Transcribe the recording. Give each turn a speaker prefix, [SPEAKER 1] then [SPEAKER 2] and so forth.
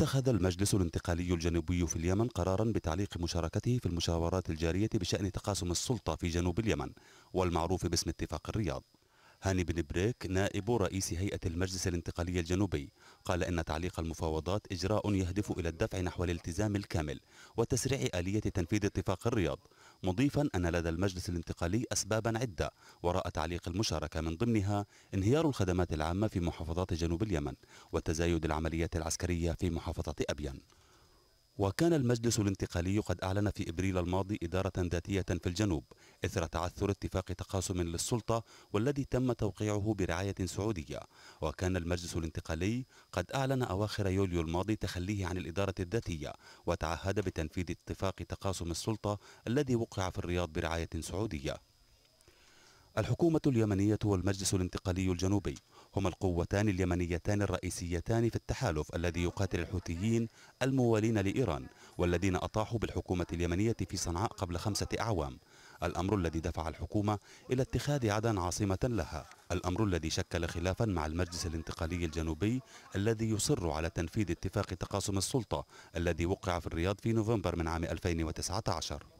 [SPEAKER 1] اتخذ المجلس الانتقالي الجنوبي في اليمن قرارا بتعليق مشاركته في المشاورات الجارية بشأن تقاسم السلطة في جنوب اليمن والمعروف باسم اتفاق الرياض هاني بن بريك نائب رئيس هيئة المجلس الانتقالي الجنوبي قال إن تعليق المفاوضات إجراء يهدف إلى الدفع نحو الالتزام الكامل وتسريع آلية تنفيذ اتفاق الرياض مضيفا أن لدى المجلس الانتقالي أسبابا عدة وراء تعليق المشاركة من ضمنها انهيار الخدمات العامة في محافظات جنوب اليمن وتزايد العمليات العسكرية في محافظة أبين وكان المجلس الانتقالي قد أعلن في إبريل الماضي إدارة ذاتية في الجنوب إثر تعثر اتفاق تقاسم للسلطة والذي تم توقيعه برعاية سعودية وكان المجلس الانتقالي قد أعلن أواخر يوليو الماضي تخليه عن الإدارة الذاتية وتعهد بتنفيذ اتفاق تقاسم السلطة الذي وقع في الرياض برعاية سعودية الحكومة اليمنية والمجلس الانتقالي الجنوبي هما القوتان اليمنيتان الرئيسيتان في التحالف الذي يقاتل الحوثيين الموالين لإيران والذين أطاحوا بالحكومة اليمنية في صنعاء قبل خمسة أعوام الأمر الذي دفع الحكومة إلى اتخاذ عدن عاصمة لها الأمر الذي شكل خلافا مع المجلس الانتقالي الجنوبي الذي يصر على تنفيذ اتفاق تقاسم السلطة الذي وقع في الرياض في نوفمبر من عام 2019